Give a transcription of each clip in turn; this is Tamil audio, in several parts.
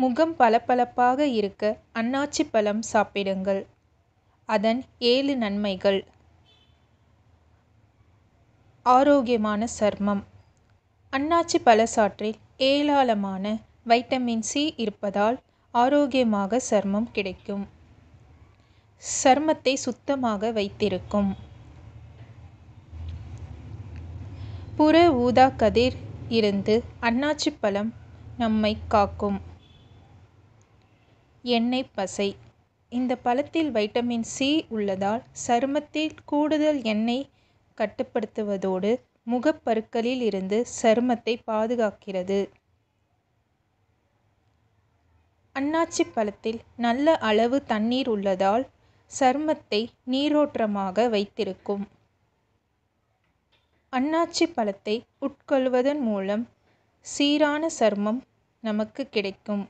முகம் பளபளப்பாக இருக்க அன்னாச்சி பழம் சாப்பிடுங்கள் அதன் ஏழு நன்மைகள் ஆரோக்கியமான சர்மம் அன்னாச்சி பழசாற்றில் ஏராளமான வைட்டமின் சி இருப்பதால் ஆரோக்கியமாக சர்மம் கிடைக்கும் சர்மத்தை சுத்தமாக வைத்திருக்கும் புற ஊதா கதிர் இருந்து அன்னாச்சி பழம் நம்மை காக்கும் எண்ணெய் பசை இந்த பழத்தில் வைட்டமின் சி உள்ளதால் சருமத்தில் கூடுதல் எண்ணெய் கட்டுப்படுத்துவதோடு முகப்பருக்களில் இருந்து சருமத்தை பாதுகாக்கிறது அன்னாச்சி பழத்தில் நல்ல அளவு தண்ணீர் உள்ளதால் சருமத்தை நீரோற்றமாக வைத்திருக்கும் அன்னாச்சி பழத்தை உட்கொள்வதன் மூலம் சீரான சருமம் நமக்கு கிடைக்கும்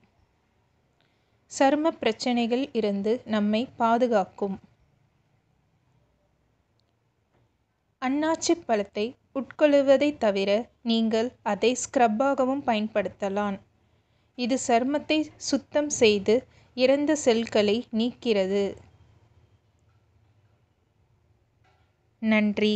சருமப் பிரச்சனைகள் இருந்து நம்மை பாதுகாக்கும் அன்னாச்சி பழத்தை உட்கொள்வதைத் தவிர நீங்கள் அதை ஸ்க்ரப்பாகவும் பயன்படுத்தலாம் இது சருமத்தை சுத்தம் செய்து இறந்த செல்களை நீக்கிறது நன்றி